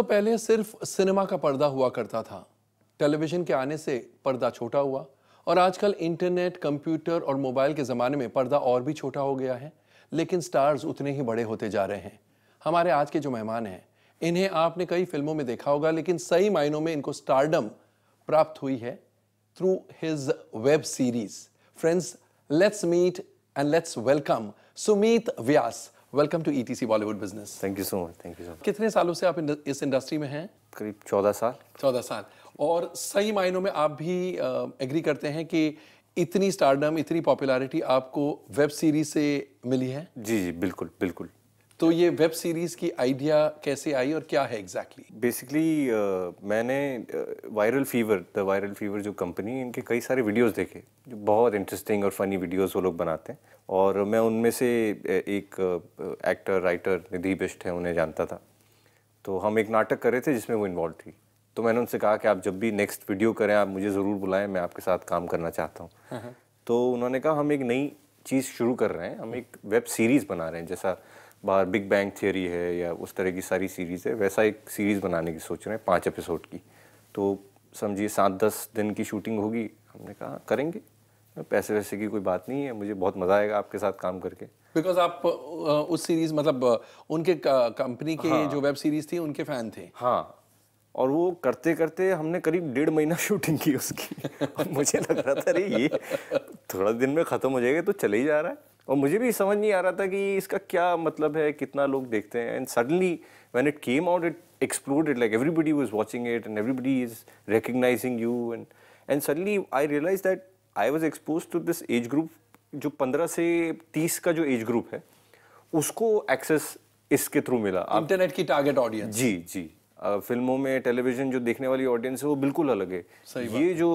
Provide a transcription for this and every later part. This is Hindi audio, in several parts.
दोस्तों पहले सिर्फ सिनेमा का पर्दा हुआ करता था टेलीविजन के आने से पर्दा छोटा हुआ और आजकल इंटरनेट कंप्यूटर और मोबाइल के ज़माने में पर्दा और भी छोटा हो गया है लेकिन स्टार्स उतने ही बड़े होते जा रहे हैं हमारे आज के जो मेहमान हैं इन्हें आपने कई फिल्मों में देखा होगा लेकिन सही मायनों में इनको स्टारडम प्राप्त हुई है through his web series friends let's meet and let's welcome Sumit Vyas welcome to ETC Bollywood business thank you so much thank you so much कितने सालों से आप इस इंडस्ट्री में हैं करीब चौदह साल चौदह साल और सही मायनों में आप भी एग्री करते हैं कि इतनी स्टारडम इतनी पॉपुलैरिटी आपको वेब सीरीज से मिली है जी जी बिल्कुल बिल्कुल तो ये वेब सीरीज़ की आइडिया कैसे आई और क्या है एग्जैक्टली exactly? बेसिकली uh, मैंने viral fever the viral fever जो कंपनी इनके कई सारे वीडियोस देखे जो बहुत इंटरेस्टिंग और फनी वीडियोस वो लोग बनाते हैं और मैं उनमें से एक actor uh, writer Nidhi Bisht है उन्हें जानता था तो हम एक नाटक कर रहे थे जिसमें वो इन्वॉल्व थी तो मैंने उनसे कहा कि आप जब भी नेक्स्ट वीडियो करें आप मुझे ज़रूर बुलाएं मैं आपके साथ काम करना चाहता हूँ हाँ, हाँ। तो उन्होंने कहा हम एक नई चीज़ शुरू कर रहे हैं हम एक वेब सीरीज़ बना रहे हैं जैसा बाहर बिग बैंग थियोरी है या उस तरह की सारी सीरीज़ है वैसा एक सीरीज़ बनाने की सोच रहे हैं पाँच एपिसोड की तो समझिए सात दस दिन की शूटिंग होगी हमने कहा करेंगे पैसे वैसे की कोई बात नहीं है मुझे बहुत मज़ा आएगा आपके साथ काम करके बिकॉज आप उस सीरीज़ मतलब उनके कंपनी के हाँ, जो वेब सीरीज़ थी उनके फ़ैन थे हाँ और वो करते करते हमने करीब डेढ़ महीना शूटिंग की उसकी मुझे लग रहा था अरे ये थोड़ा दिन में ख़त्म हो जाएगा तो चले ही जा रहा है और मुझे भी समझ नहीं आ रहा था कि इसका क्या मतलब है कितना लोग देखते हैं and suddenly when it came out it exploded like everybody was watching it and everybody is recognising you and and suddenly I realise that I was expose to this age group जो पंद्रह से तीस का जो एज ग्रुप है उसको एक्सेस इसके थ्रू मिला इंटरनेट की टारगेट ऑडियंस जी जी फिल्मों में टेलीविजन जो देखने वाली ऑडियंस है वो बिल्कुल अलग है ये जो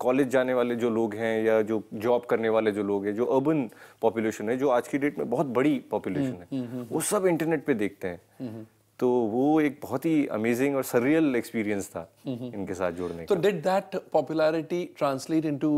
कॉलेज जाने वाले जो लोग हैं या जो जॉब करने वाले जो लोग हैं जो अर्बन पॉपुलेशन है जो आज की डेट में बहुत बड़ी पॉपुलेशन हम्म, है हम्म, हम्म, वो सब इंटरनेट पे देखते हैं तो वो एक बहुत ही अमेजिंग और सरियल एक्सपीरियंस था इनके साथ जुड़ने तो did that popularity translate into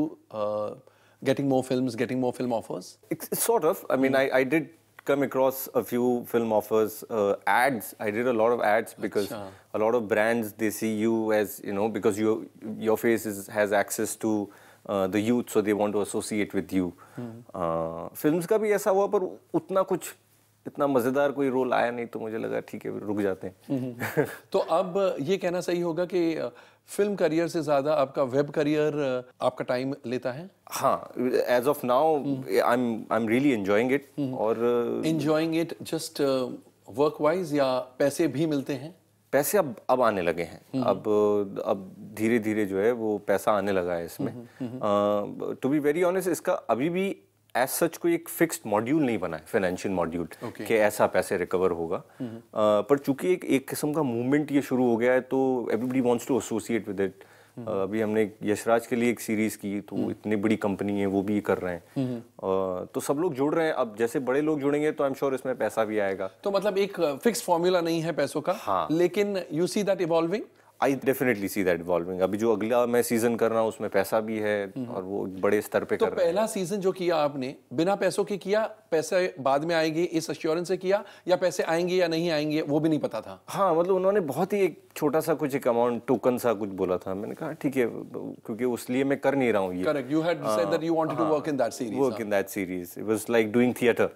getting more films, getting more film offers? It's, sort of. I mean, mm. I, I did come across a few film offers, uh, ads. I did a lot of ads because Achha. a lot of brands they see you as you know because your your face is, has access to uh, the youth, so they want to associate with you. Hmm. Uh, films का भी ऐसा हुआ पर उतना कुछ इतना मज़ेदार कोई रोल आया नहीं तो मुझे लगा ठीक है रुक जाते हैं हम्म, हम्म। तो अब ये कहना सही होगा कि फिल्म करियर से ज़्यादा आपका वेब करियर आपका टाइम लेता है हाँ as of now I am I am really enjoying it और enjoying it just work wise या पैसे भी मिलते हैं पैसे अब अब आने लगे हैं हम्म। अब अब धीरे धीरे जो है वो पैसा आने लगा है इसमें टू बी वेरी ऑनेस्ट इसका अभी भी एज सच कोई एक फिक्स्ड मॉड्यूल नहीं बना है फाइनेंशियल मॉड्यूल okay. कि ऐसा पैसे रिकवर होगा uh, पर चूंकि एक एक किस्म का मूवमेंट ये शुरू हो गया है तो everybody wants to associate with it अभी हमने यशराज के लिए एक सीरीज की तो हम्म। इतनी बड़ी कंपनी है वो भी कर रहे हैं तो सब लोग जुड़ रहे हैं अब जैसे बड़े लोग जुड़ेंगे तो आई एम श्योर इसमें पैसा भी आएगा तो मतलब एक फिक्स फॉर्मूला नहीं है पैसों का हाँ लेकिन you see that evolving I definitely see that evolving अभी जो अगला मैं सीजन कर रहा हूँ उसमें पैसा भी है हम्म। और वो बड़े स्तर पे तो कर रहा पहला सीजन जो किया आपने बिना पैसों के किया पैसे बाद में आएंगे इस अश्योरेंस से किया या पैसे आएंगे या नहीं आएंगे वो भी नहीं पता था हाँ मतलब उन्होंने बहुत ही एक छोटा सा कुछ एक अमाउंट टोकन सा कुछ बोला था मैंने कहा ठीक है क्योंकि उस लिए मैं कर नहीं रहा हूँ work in that series it was like doing theatre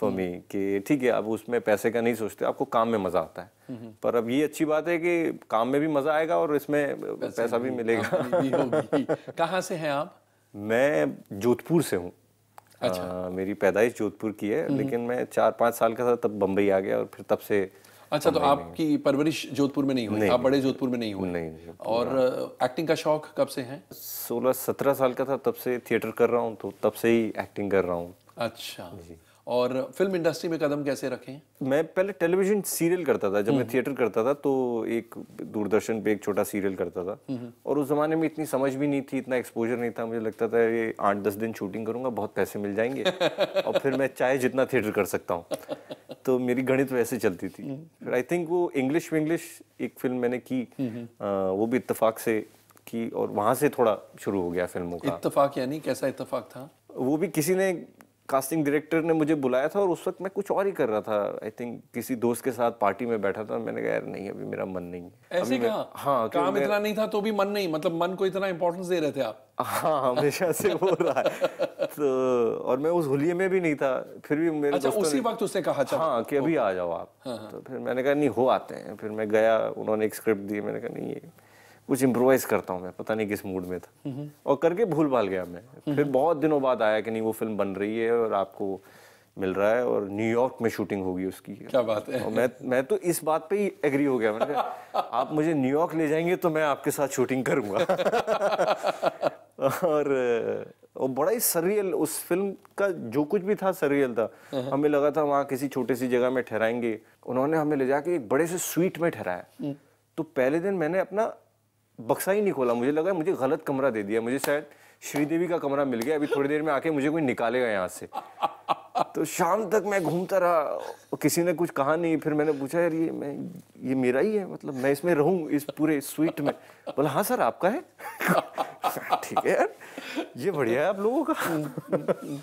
for me कि ठीक है अब उसमें पैसे का नहीं सोचते आपको काम में मजा आता है पर अब ये अच्छी बात है कि काम में भी मजा आएगा और इसमें पैसा भी, भी मिलेगा कहाँ से हैं आप मैं जोधपुर से हूँ अच्छा मेरी पैदाइश जोधपुर की है हम्म। लेकिन मैं चार पाँच साल का था तब बम्बई आ गया और फिर तब से अच्छा तो आपकी परवरिश जोधपुर में नहीं हुई आप बड़े जोधपुर में नहीं हुए नहीं, और एक्टिंग का शौक कब से है सोलह सत्रह साल का था तब से थिएटर कर रहा हूँ तो तब से ही एक्टिंग कर रहा हूँ अच्छा और फिल्म इंडस्ट्री में कदम कैसे रखें मैं पहले टेलीविजन सीरियल करता था जब मैं थिएटर हम्म। करता था तो एक दूरदर्शन पे एक छोटा सीरियल करता था हम्म। और उस ज़माने में इतनी समझ भी नहीं थी इतना एक्सपोजर नहीं था मुझे लगता था ये आठ दस दिन शूटिंग करूंगा बहुत पैसे मिल जाएंगे और फिर मैं चाहे जितना थिएटर कर सकता हूँ तो मेरी गणित वैसे चलती थी हम्म। फिर आई थिंक वो इंग्लिश विंग्लिश एक फिल्म मैंने की वो भी इतफाक से की और वहाँ से थोड़ा शुरू हो गया फिल्मों का इतफाक यानी कैसा इतफाक था वो भी किसी ने कास्टिंग डायरेक्टर ने मुझे बुलाया था और उस वक्त मैं कुछ और ही कर रहा था आई थिंक किसी दोस्त के साथ पार्टी में बैठा था मैंने कहा यार नहीं अभी मेरा मन नहीं ऐसे कहा हाँ काम इतना नहीं था तो भी मन नहीं मतलब मन को इतना इंपॉर्टेंस दे रहे थे आप हाँ हमेशा से वो रहा है तो और मैं उस हुलिये में भी नहीं था फिर भी मेरे अच्छा, उसी वक्त उसने कहा था हाँ कि अभी आ जाओ आप हाँ, हाँ। तो फिर मैंने कहा नहीं हो आते हैं फिर मैं गया उन्होंने एक स्क्रिप्ट दी मैंने कहा नहीं कुछ इम्प्रोवाइज़ करता हूँ मैं पता नहीं किस मूड में था हम्म। और करके भूल भाल गया मैं हम्म। फिर बहुत दिनों बाद आया कि नहीं वो फिल्म बन रही है और आपको मिल रहा है और न्यूयॉर्क में शूटिंग होगी उसकी क्या बात है और मैं मैं तो इस बात पे ही एग्री हो गया मैंने आप मुझे न्यूयॉर्क ले जाएंगे तो मैं आपके साथ शूटिंग करूंगा और वो बड़ा ही सरियल उस फिल्म का जो कुछ भी था सरियल था हाँ। हमें लगा था वहाँ किसी छोटे सी जगह में ठहराएंगे उन्होंने हमें ले जाके एक बड़े से स्वीट में ठहराया हम्म। तो पहले दिन मैंने अपना बक्सा ही नहीं खोला मुझे लगा मुझे गलत कमरा दे दिया मुझे शायद श्रीदेवी का कमरा मिल गया अभी थोड़ी देर में आके मुझे कोई निकालेगा यहाँ से तो शाम तक मैं घूमता रहा किसी ने कुछ कहा नहीं फिर मैंने पूछा यार ये मैं ये मेरा ही है मतलब मैं इसमें रहूँ इस पूरे स्वीट में बोला हाँ सर आपका है ठीक है यार ये बढ़िया है आप लोगों का हम्म, हम्म, हम्म।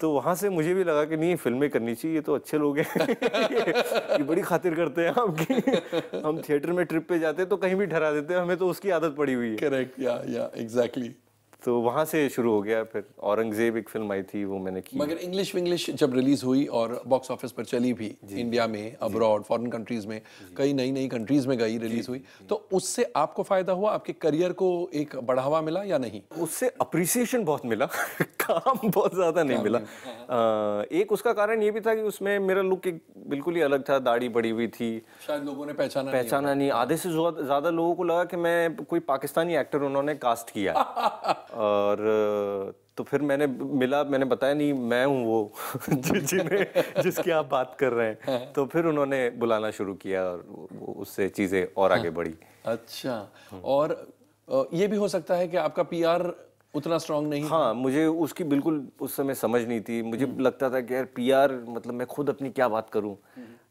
तो वहाँ से मुझे भी लगा कि नहीं फिल्में करनी चाहिए ये तो अच्छे लोग हैं ये बड़ी खातिर करते हैं आपकी हम थिएटर में ट्रिप पे जाते हैं तो कहीं भी ठहरा देते हैं हमें तो उसकी आदत पड़ी हुई है करेक्ट या या एग्जैक्टली तो वहाँ से शुरू हो गया फिर औरंगजेब एक फिल्म आई थी वो मैंने की मगर इंग्लिश विंग्लिश जब रिलीज़ हुई और बॉक्स ऑफिस पर चली भी इंडिया में अब्रॉड फॉरेन कंट्रीज़ में कई नई नई कंट्रीज़ में गई रिलीज़ हुई तो उससे आपको फ़ायदा हुआ आपके करियर को एक बढ़ावा मिला या नहीं उससे अप्रिसिएशन बहुत मिला काम बहुत ज़्यादा नहीं मिला एक उसका कारण ये भी था कि उसमें मेरा लुक एक बिल्कुल ही अलग था दाढ़ी बड़ी हुई थी शायद लोगों ने पहचाना पहचाना नहीं आधे से ज़्यादा लोगों को लगा कि मैं कोई पाकिस्तानी एक्टर उन्होंने कास्ट किया और तो फिर मैंने मिला मैंने बताया नहीं मैं हूँ वो जिन्हें जिसकी आप बात कर रहे हैं हाँ। तो फिर उन्होंने बुलाना शुरू किया और उससे चीज़ें और आगे हाँ। बढ़ी अच्छा हम्म। और ये भी हो सकता है कि आपका पीआर उतना स्ट्रांग नहीं हाँ मुझे उसकी बिल्कुल उस समय समझ नहीं थी मुझे हम्म। लगता था कि यार पीआर मतलब मैं खुद अपनी क्या बात करूं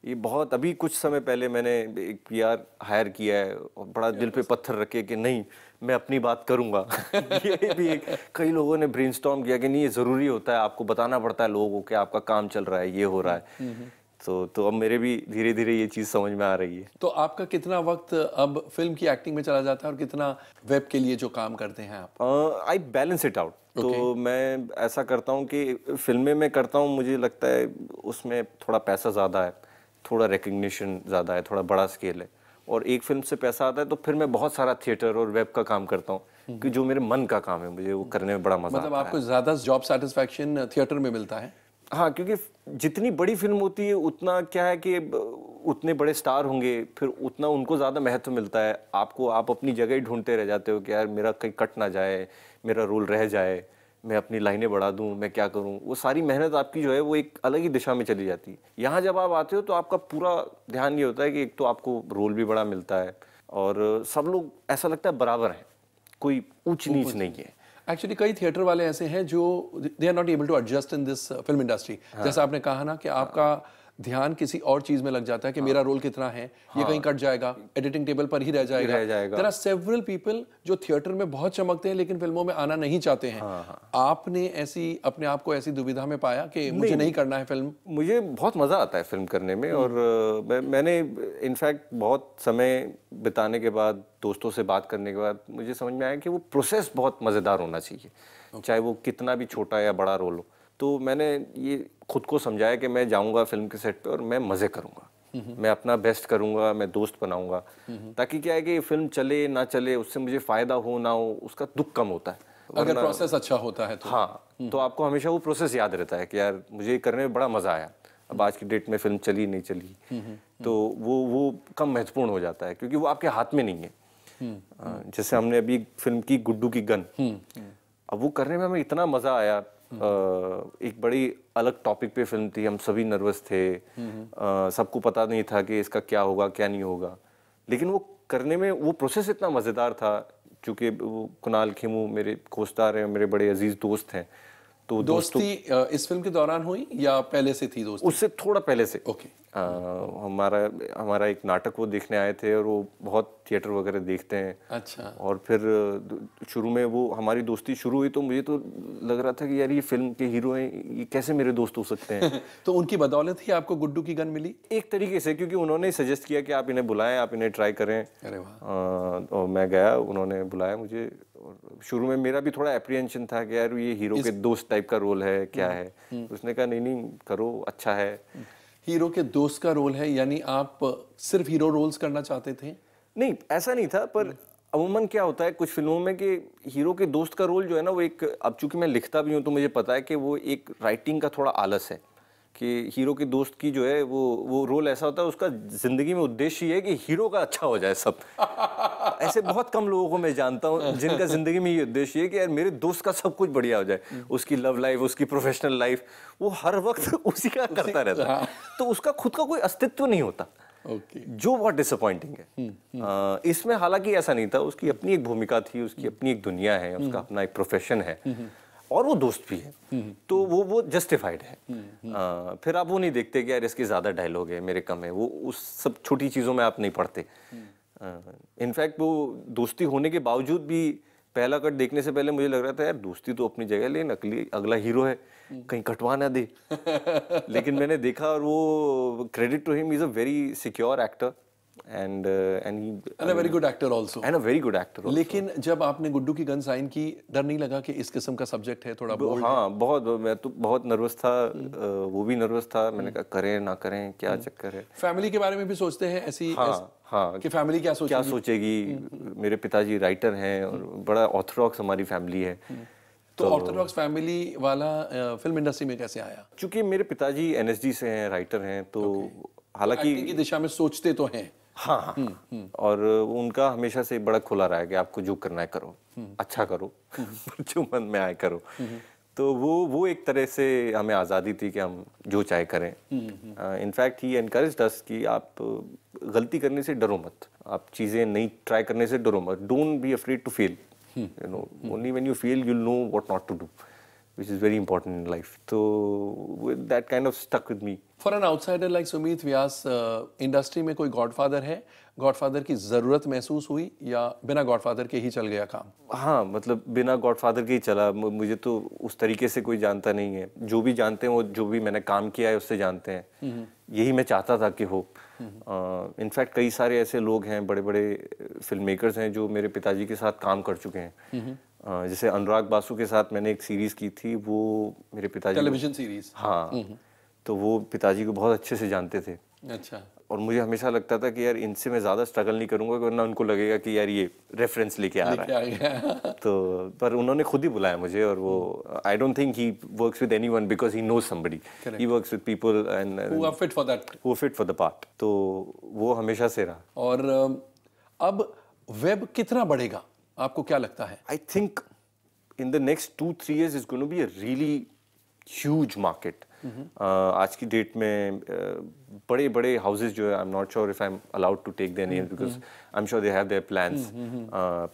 ये बहुत अभी कुछ समय पहले मैंने एक पी आर हायर किया है और बड़ा दिल पे पत्थर रखे कि नहीं मैं अपनी बात करूंगा ये भी एक कई लोगों ने ब्रेन किया कि नहीं ये ज़रूरी होता है आपको बताना पड़ता है लोगों को कि आपका काम चल रहा है ये हो रहा है हम्म, हम्म, हम्म। तो तो अब मेरे भी धीरे धीरे ये चीज़ समझ में आ रही है तो आपका कितना वक्त अब फिल्म की एक्टिंग में चला जाता है और कितना वेब के लिए जो काम करते हैं आप आई बैलेंस इट आउट तो मैं ऐसा करता हूँ कि फिल्में में करता हूँ मुझे लगता है उसमें थोड़ा पैसा ज़्यादा है थोड़ा रिकग्निशन ज़्यादा है थोड़ा बड़ा स्केल है और एक फिल्म से पैसा आता है तो फिर मैं बहुत सारा थिएटर और वेब का काम करता हूँ हम्म। कि जो मेरे मन का काम है मुझे वो करने में बड़ा मजा मतलब आपको ज़्यादा जॉब सेटिस्फेक्शन थिएटर में मिलता है हाँ क्योंकि जितनी बड़ी फिल्म होती है उतना क्या है कि उतने बड़े स्टार होंगे फिर उतना उनको ज़्यादा महत्व मिलता है आपको आप अपनी जगह ही ढूंढते रह जाते हो कि यार मेरा कहीं कट ना जाए मेरा रोल रह जाए मैं अपनी लाइनें बढ़ा दूँ मैं क्या करूँ वो सारी मेहनत आपकी जो है वो एक अलग ही दिशा में चली जाती है यहाँ जब आप आते हो तो आपका पूरा ध्यान ये होता है कि एक तो आपको रोल भी बड़ा मिलता है और सब लोग ऐसा लगता है बराबर है कोई ऊंच नीच नहीं है एक्चुअली कई थिएटर वाले ऐसे हैं जो they are not able to adjust in this film industry जैसा आपने कहा ना कि आपका हाँ. ध्यान किसी और चीज में लग जाता है कि हाँ, मेरा रोल कितना है हाँ, ये कहीं कट जाएगा एडिटिंग टेबल पर ही रह जाएगा रह जाएगा देयर सेवरल पीपल जो थिएटर में बहुत चमकते हैं लेकिन फिल्मों में आना नहीं चाहते हैं हाँ, हाँ, आपने ऐसी अपने आप को ऐसी दुविधा में पाया कि मुझे नहीं, नहीं करना है फिल्म मुझे बहुत मजा आता है फिल्म करने में हम्म। और मैं, मैंने इनफैक्ट बहुत समय बिताने के बाद दोस्तों से बात करने के बाद मुझे समझ में आया कि वो प्रोसेस बहुत मज़ेदार होना चाहिए चाहे वो कितना भी छोटा या बड़ा रोल हो तो मैंने ये खुद को समझाया कि मैं जाऊँगा फिल्म के सेट पर और मैं मज़े करूँगा मैं अपना बेस्ट करूंगा मैं दोस्त बनाऊंगा ताकि क्या है कि फिल्म चले ना चले उससे मुझे फ़ायदा हो ना हो उसका दुख कम होता है अगर प्रोसेस अच्छा होता है तो हाँ हम्म। तो आपको हमेशा वो प्रोसेस याद रहता है कि यार मुझे करने में बड़ा मज़ा आया अब हम्म। आज की डेट में फिल्म चली नहीं चली तो हम्म। वो वो कम महत्वपूर्ण हो जाता है क्योंकि वो आपके हाथ में नहीं है जैसे हमने अभी फिल्म की गुड्डू की गन अब वो करने में हमें इतना मज़ा आया एक बड़ी अलग टॉपिक पे फिल्म थी हम सभी नर्वस थे सबको पता नहीं था कि इसका क्या होगा क्या नहीं होगा लेकिन वो करने में वो प्रोसेस इतना मज़ेदार था चूँकि कुणाल खेमू मेरे कोस्तार हैं मेरे बड़े अजीज़ दोस्त हैं तो दोस्ती इस फिल्म के दौरान हुई या पहले से थी दोस्ती उससे थोड़ा पहले से ओके आ, हमारा हमारा एक नाटक वो देखने आए थे और वो बहुत थिएटर वगैरह देखते हैं अच्छा और फिर शुरू में वो हमारी दोस्ती शुरू हुई तो मुझे तो लग रहा था कि यार ये फिल्म के हीरो हैं ये कैसे मेरे दोस्त हो सकते हैं तो उनकी बदौलत ही आपको गुड्डू की गन मिली एक तरीके से क्योंकि उन्होंने सजेस्ट किया कि आप इन्हें बुलाएं आप इन्हें ट्राई करें अरे वाह और मैं गया उन्होंने बुलाया मुझे और शुरू में मेरा भी थोड़ा एप्रीहेंशन था कि यार ये हीरो के दोस्त टाइप का रोल है क्या हम्म, है हम्म। तो उसने कहा नहीं नहीं करो अच्छा है हम्म। हीरो के दोस्त का रोल है यानी आप सिर्फ हीरो रोल्स करना चाहते थे नहीं ऐसा नहीं था पर अमूमन क्या होता है कुछ फिल्मों में कि हीरो के दोस्त का रोल जो है ना वो एक अब चूंकि मैं लिखता भी हूँ तो मुझे पता है कि वो एक राइटिंग का थोड़ा आलस है कि हीरो के दोस्त की जो है वो वो रोल ऐसा होता है उसका ज़िंदगी में उद्देश्य ये है कि हीरो का अच्छा हो जाए सब ऐसे बहुत कम लोगों को मैं जानता हूँ जिनका ज़िंदगी में ये उद्देश्य है कि यार मेरे दोस्त का सब कुछ बढ़िया हो जाए हम्म। उसकी लव लाइफ उसकी प्रोफेशनल लाइफ वो हर वक्त उसी का करता रहता है हाँ। तो उसका खुद का कोई अस्तित्व नहीं होता Okay. जो बहुत डिसअपॉइंटिंग है हम्म, हम्म। इसमें हालांकि ऐसा नहीं था उसकी अपनी एक भूमिका थी उसकी अपनी एक दुनिया है उसका अपना एक प्रोफेशन है और वो दोस्त भी है हम्म, हम्म। तो वो वो जस्टिफाइड है आ, फिर आप वो नहीं देखते कि यार इसके ज़्यादा डायलॉग है मेरे कम है वो उस सब छोटी चीज़ों में आप नहीं पढ़ते इनफैक्ट हम्म। वो दोस्ती होने के बावजूद भी पहला कट देखने से पहले मुझे लग रहा था यार दोस्ती तो अपनी जगह लेकिन अगली अगला हीरो है कहीं कटवा ना दे लेकिन मैंने देखा और वो credit to him is a very secure actor and and and a very good actor also and a very good actor लेकिन जब आपने गुड्डू की गन साइन की डर नहीं लगा कि इस किस्म का सब्जेक्ट है थोड़ा बोल्ड हाँ बहुत मैं तो बहुत नर्वस था हम्म। वो भी नर्वस था हम्म। मैंने कहा करें ना करें क्या हम्म। चक्कर है फैमिली के बारे में भी सोचते हैं ऐसी हाँ हाँ कि फैमिली क्या सोचेगी क्या सोचेगी मेरे पिताजी राइटर हैं और बड़ा ऑर्थोडॉक्स हमारी फैमिली है तो ऑर्थोडॉक्स तो फैमिली वाला फिल्म इंडस्ट्री में कैसे आया क्योंकि मेरे पिताजी एनएसडी से हैं राइटर हैं तो हालांकि दिशा में सोचते तो हैं हाँ हाँ हम्म, हम्म। और उनका हमेशा से बड़ा खुला रहा है कि आपको जो करना है करो हम्म। अच्छा करो जो मन में आए करो तो वो वो एक तरह से हमें आज़ादी थी कि हम जो चाहे करें इनफैक्ट ही एनकरेज दस कि आप गलती करने से डरो मत आप चीज़ें नहीं ट्राई करने से डरो मत don't be afraid to fail you know only when you fail you know what not to do which is very important in life. So that kind of stuck with me. For an outsider like Sumit Vyas, industry uh, में कोई गॉडफादर है गॉडफादर की ज़रूरत महसूस हुई या बिना गॉडफादर के ही चल गया काम हाँ मतलब बिना गॉडफादर के ही चला मुझे तो उस तरीके से कोई जानता नहीं है जो भी जानते हैं वो जो भी मैंने काम किया है उससे जानते हैं हम्म। यही मैं चाहता था कि हो इनफैक्ट हम्म। कई सारे ऐसे लोग हैं बड़े बड़े फिल्म मेकर्स हैं जो मेरे पिताजी के साथ काम कर चुके हैं हम्म। जैसे अनुराग बासु के साथ मैंने एक सीरीज़ की थी वो मेरे पिताजी टेलीविजन सीरीज हाँ हम्म, हम्म। तो वो पिताजी को बहुत अच्छे से जानते थे अच्छा और मुझे हमेशा लगता था कि यार इनसे मैं ज़्यादा स्ट्रगल नहीं करूंगा वरना उनको लगेगा कि यार ये रेफरेंस लेके आ रहा है तो पर उन्होंने खुद ही बुलाया मुझे और वो I don't think he works with anyone because he knows somebody he works with people and who are fit for that who fit for the part तो वो हमेशा से रहा और अब वेब कितना बढ़ेगा आपको क्या लगता है I think in the next two three years is going be a really huge market Uh, आज की डेट में uh, बड़े बड़े हाउसेज जो है I am not sure if I am allowed to take their name because I am sure they have their plans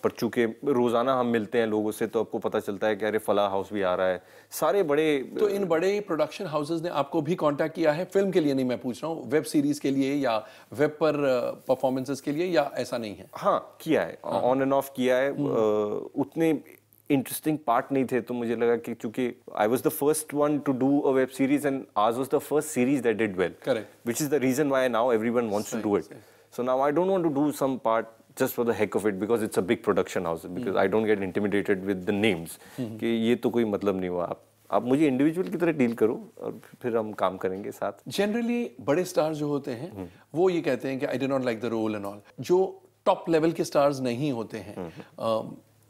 पर चूंकि रोज़ाना हम मिलते हैं लोगों से तो आपको पता चलता है कि अरे फला हाउस भी आ रहा है सारे बड़े uh, तो इन बड़े प्रोडक्शन हाउसेज ने आपको भी कॉन्टैक्ट किया है फिल्म के लिए नहीं मैं पूछ रहा हूँ वेब सीरीज़ के लिए या वेब पर परफॉर्मेंसेज के लिए या ऐसा नहीं है हाँ किया है ऑन एंड ऑफ किया है हम्म। उतने इंटरेस्टिंग पार्ट नहीं थे तो मुझे लगा कि चूंकि I was the first one to do a web series and आज was the first series that did well which is the reason why now every one wants to do it so now I don't want to do some part just for the heck of it because it's a big production house because I don't get intimidated with the names कि ये तो कोई मतलब नहीं हुआ आप आप मुझे इंडिविजुअल की तरह डील करो और फिर हम काम करेंगे साथ जनरली बड़े स्टार जो होते हैं हम्म। वो ये कहते हैं कि I do not like the role and all जो टॉप लेवल के स्टार्स नहीं होते हैं uh,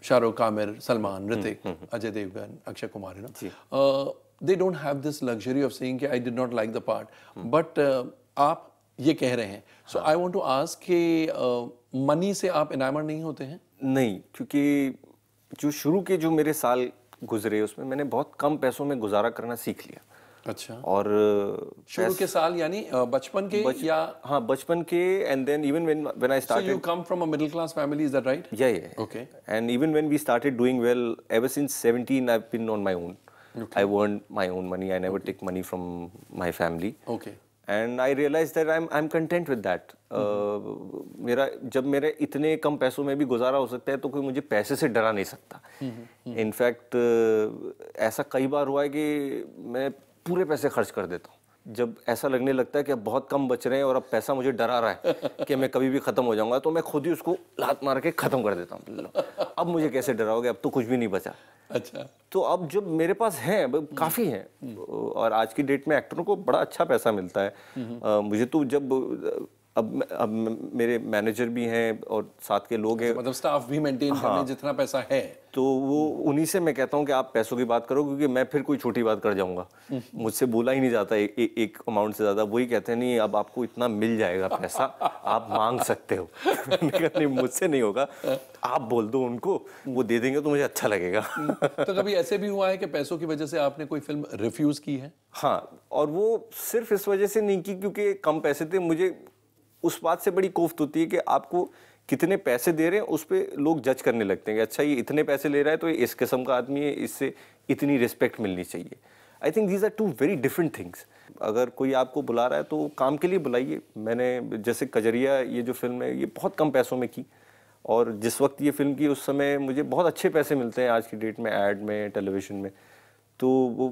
शाहरुख आमिर सलमान ऋतिक अजय देवगन अक्षय कुमार है ना they don't have this luxury of saying कि I did not like the part but आप ये कह रहे हैं so I want to ask कि मनी uh, से आप इनामर नहीं होते हैं नहीं क्योंकि जो शुरू के जो मेरे साल गुजरे उसमें मैंने बहुत कम पैसों में गुजारा करना सीख लिया अच्छा और शुरू के साल यानी बचपन के बच, या हाँ बचपन के and then even when when I started so you come from a middle class family is that right yeah yeah okay and even when we started doing well ever since 17 I have been on my own I earn my own money I never take money from my family okay and I realise that I am I am content with that मेरा जब मेरे इतने कम पैसों में भी गुजारा हो सकता है तो कोई मुझे पैसे से डरा नहीं सकता इनफैक्ट mm -hmm. uh, ऐसा कई बार हुआ है कि मैं पूरे पैसे खर्च कर देता हूँ जब ऐसा लगने लगता है कि अब बहुत कम बच रहे हैं और अब पैसा मुझे डरा रहा है कि मैं कभी भी ख़त्म हो जाऊंगा तो मैं खुद ही उसको लात मार के ख़त्म कर देता हूँ अब मुझे कैसे डराओगे अब तो कुछ भी नहीं बचा अच्छा तो अब जब मेरे पास है काफ़ी है हम्म। और आज की डेट में एक्टरों को बड़ा अच्छा पैसा मिलता है आ, हम्म। मुझे तो जब अब अब मेरे मैनेजर भी हैं और साथ के लोग हैं तो मतलब स्टाफ भी मेंटेन हाँ, जितना पैसा है तो वो उन्हीं से मैं कहता हूँ कि आप पैसों की बात करो क्योंकि मैं फिर कोई छोटी बात कर जाऊंगा हम्म। मुझसे बोला ही नहीं जाता ए, ए, एक अमाउंट से ज़्यादा वही कहते हैं नहीं अब आपको इतना मिल जाएगा पैसा आप मांग सकते हो नहीं मुझसे नहीं होगा आप बोल दो उनको वो दे देंगे तो मुझे अच्छा लगेगा हम्म। तो कभी ऐसे भी हुआ है कि पैसों की वजह से आपने कोई फिल्म रिफ्यूज़ की है हाँ और वो सिर्फ इस वजह से नहीं की क्योंकि कम पैसे थे मुझे उस बात से बड़ी कोफ्त होती है कि आपको कितने पैसे दे रहे हैं उस पर लोग जज करने लगते हैं कि अच्छा ये इतने पैसे ले रहा है तो इस किस्म का आदमी है इससे इतनी रिस्पेक्ट मिलनी चाहिए I think these are two very different things अगर कोई आपको बुला रहा है तो काम के लिए बुलाइए मैंने जैसे कजरिया ये जो फिल्म है ये बहुत कम पैसों में की और जिस वक्त ये फिल्म की उस समय मुझे बहुत अच्छे पैसे मिलते हैं आज की डेट में एड में टेलीविज़न में तो वो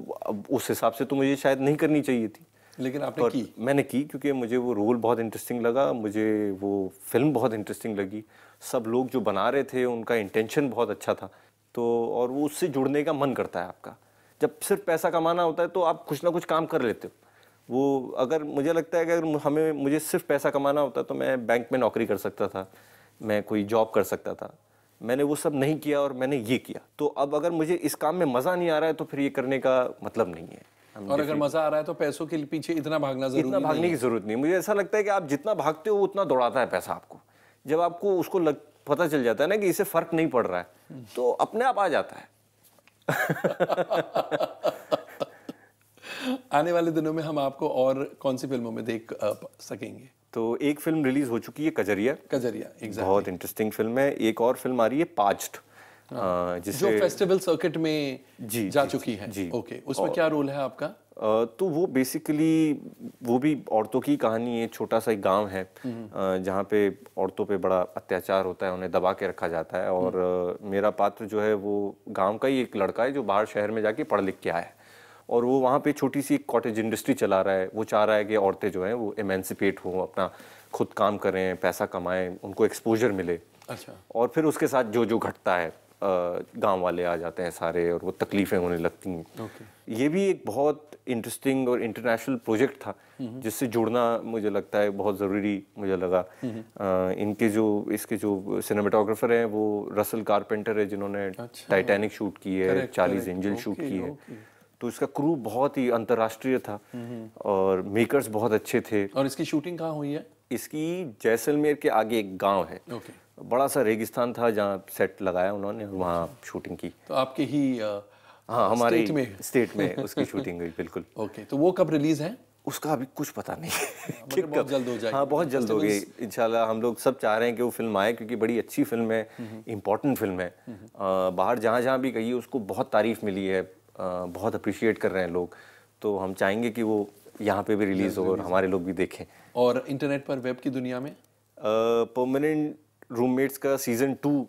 उस हिसाब से तो मुझे शायद नहीं करनी चाहिए थी लेकिन आपने की मैंने की क्योंकि मुझे वो रोल बहुत इंटरेस्टिंग लगा मुझे वो फिल्म बहुत इंटरेस्टिंग लगी सब लोग जो बना रहे थे उनका इंटेंशन बहुत अच्छा था तो और वो उससे जुड़ने का मन करता है आपका जब सिर्फ पैसा कमाना होता है तो आप कुछ ना कुछ काम कर लेते हो वो अगर मुझे लगता है कि अगर हमें मुझे सिर्फ पैसा कमाना होता तो मैं बैंक में नौकरी कर सकता था मैं कोई जॉब कर सकता था मैंने वो सब नहीं किया और मैंने ये किया तो अब अगर मुझे इस काम में मज़ा नहीं आ रहा है तो फिर ये करने का मतलब नहीं है और अगर मजा आ रहा है तो पैसों के पीछे इतना भागना जरूरी इतना भागने की जरूरत नहीं मुझे ऐसा लगता है कि आप जितना भागते हो उतना दौड़ाता है पैसा आपको जब आपको उसको लग, पता चल जाता है ना कि इसे फर्क नहीं पड़ रहा है तो अपने आप आ जाता है आने वाले दिनों में हम आपको और कौन सी फिल्मों में देख सकेंगे तो एक फिल्म रिलीज हो चुकी है कजरिया कजरिया बहुत इंटरेस्टिंग फिल्म है एक और फिल्म आ रही है पास्ट हाँ। जिसे जो फेस्टिवल सर्किट में जी जा जी, चुकी है जी ओके उसमें क्या रोल है आपका तो वो बेसिकली वो भी औरतों की कहानी है छोटा सा एक गांव है हम्म। जहाँ पे औरतों पे बड़ा अत्याचार होता है उन्हें दबा के रखा जाता है और हम्म। मेरा पात्र जो है वो गांव का ही एक लड़का है जो बाहर शहर में जाके पढ़ लिख के आया है और वो वहाँ पे छोटी सी कॉटेज इंडस्ट्री चला रहा है वो चाह रहा है कि औरतें जो हैं वो एमेंसिपेट हों अपना खुद काम करें पैसा कमाएं उनको एक्सपोजर मिले अच्छा और फिर उसके साथ जो जो घटता है गांव वाले आ जाते हैं सारे और वो तकलीफ़ें होने लगती हैं okay. ये भी एक बहुत इंटरेस्टिंग और इंटरनेशनल प्रोजेक्ट था mm-hmm. जिससे जुड़ना मुझे लगता है बहुत ज़रूरी मुझे लगा आ, mm-hmm. इनके जो इसके जो सिनेमाटोग्राफर हैं वो रसल कारपेंटर है जिन्होंने अच्छा, टाइटैनिक शूट की है चालीस एंजल शूट की है तो इसका क्रू बहुत ही अंतर्राष्ट्रीय था mm-hmm. और मेकर्स बहुत अच्छे थे और इसकी शूटिंग कहाँ हुई है इसकी जैसलमेर के आगे एक गाँव है बड़ा सा रेगिस्तान था जहाँ सेट लगाया उन्होंने वहाँ शूटिंग की तो आपके ही हाँ हमारे स्टेट में स्टेट में उसकी शूटिंग हुई बिल्कुल ओके तो वो कब रिलीज़ है उसका अभी कुछ पता नहीं है हाँ, मतलब बहुत जल्द हो जाएगी हाँ बहुत जल्द गई इंशाल्लाह हम लोग सब चाह रहे हैं कि वो फिल्म आए क्योंकि बड़ी अच्छी फिल्म है हम्म, हम्म। इम्पोर्टेंट फिल्म है आ, हम्म, बाहर जहाँ जहाँ भी गई उसको बहुत तारीफ़ मिली है आ, बहुत अप्रिशिएट कर रहे हैं लोग तो हम चाहेंगे कि वो यहाँ पे भी रिलीज़ हो और हमारे लोग भी देखें और इंटरनेट पर वेब की दुनिया में परमानेंट रूममेट्स का सीजन टू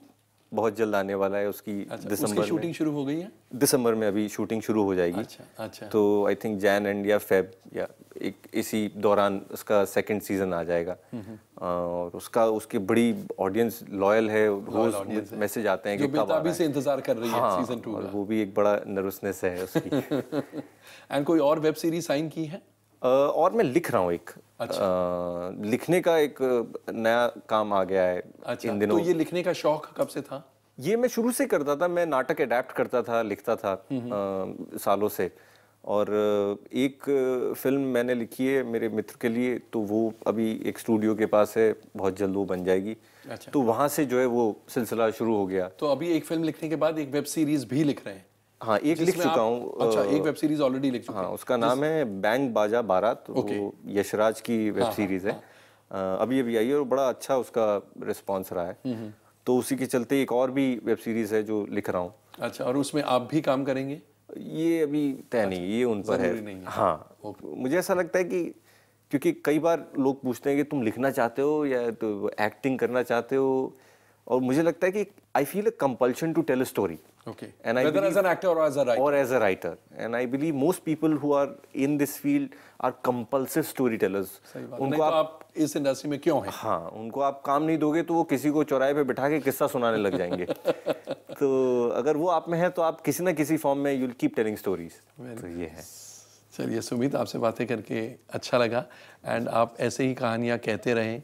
बहुत जल्द आने वाला है उसकी अच्छा, दिसंबर उसकी शूटिंग शुरू हो गई है दिसंबर में अभी शूटिंग शुरू हो जाएगी अच्छा अच्छा तो आई थिंक जैन एंड या फेब या एक इसी दौरान उसका सेकंड सीजन आ जाएगा और उसका उसकी बड़ी ऑडियंस लॉयल है रोज मैसेज आते हैं कि कब अभी से इंतजार कर रही है सीजन हाँ, टू वो भी एक बड़ा नर्वसनेस है उसकी एंड कोई और वेब सीरीज साइन की है और मैं लिख रहा हूँ एक अच्छा। आ, लिखने का एक नया काम आ गया है अच्छा, इन तो दिनों तो ये लिखने का शौक कब से था ये मैं शुरू से करता था मैं नाटक अडेप्ट करता था लिखता था आ, सालों से और एक फिल्म मैंने लिखी है मेरे मित्र के लिए तो वो अभी एक स्टूडियो के पास है बहुत जल्द वो बन जाएगी अच्छा। तो वहाँ से जो है वो सिलसिला शुरू हो गया तो अभी एक फिल्म लिखने के बाद एक वेब सीरीज़ भी लिख रहे हैं हाँ एक लिख चुका हूँ अच्छा एक वेब सीरीज ऑलरेडी लिख चुका हाँ उसका नाम है बैंग बाजा बारात वो यशराज की वेब सीरीज हाँ, हाँ, है हाँ। अभी अभी आई है और बड़ा अच्छा उसका रिस्पॉन्स रहा है हम्म, हम्म। तो उसी के चलते एक और भी वेब सीरीज है जो लिख रहा हूँ अच्छा और उसमें आप भी काम करेंगे ये अभी तय अच्छा, नहीं ये उन पर है, हाँ मुझे ऐसा लगता है कि क्योंकि कई बार लोग पूछते हैं कि तुम लिखना चाहते हो या तो एक्टिंग करना चाहते हो और मुझे लगता है कि I feel a compulsion to tell a story Okay. And Whether believe, as an actor or as a writer. Or as a writer. And I believe most people who are in this field are compulsive storytellers. सही बात उनको तो आप, आप इस इंडस्ट्री में क्यों हैं? हाँ, उनको आप काम नहीं दोगे तो वो किसी को चौराहे पे बिठा के किस्सा सुनाने लग जाएंगे तो अगर वो आप में है तो आप किसी ना किसी फॉर्म में यूल कीप टेलिंग स्टोरीज तो ये है चलिए सुमित आपसे बातें करके अच्छा लगा एंड आप ऐसे ही कहानियाँ कहते रहें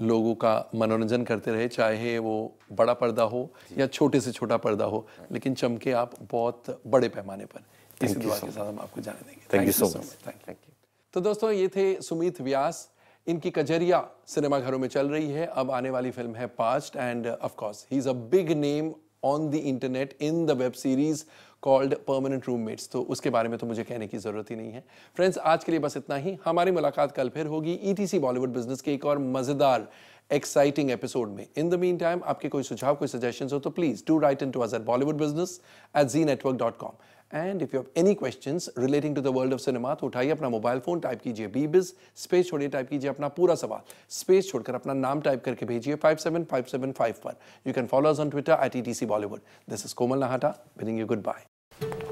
लोगों का मनोरंजन करते रहे चाहे वो बड़ा पर्दा हो या छोटे से छोटा पर्दा हो लेकिन चमके आप बहुत बड़े पैमाने पर इसी दुआ के साथ हम आपको जाने देंगे thank you so much thank you तो दोस्तों ये थे सुमित व्यास इनकी कजरिया सिनेमाघरों में चल रही है अब आने वाली फिल्म है past and of course he is a big name on the internet in the web series called permanent roommates तो उसके बारे में तो मुझे कहने की ज़रूरत ही नहीं है फ्रेंड्स आज के लिए बस इतना ही हमारी मुलाकात कल फिर होगी ईटीसी बॉलीवुड बिजनेस के एक और मज़ेदार एक्साइटिंग एपिसोड में इन द मीन टाइम आपके कोई सुझाव कोई सजेशन हो तो please do write in to अजर Bollywood business at G network dot com and if you have any question relating to the world of cinema तो उठाइए अपना मोबाइल फोन टाइप कीजिए बी बिज स्पेस छोड़िए टाइप कीजिए अपना पूरा सवाल स्पेस छोड़कर अपना नाम टाइप करके भेजिए five seven five seven five पर you can follow on Twitter at E T C Bollywood this is Komal Nahta bidding you good bye you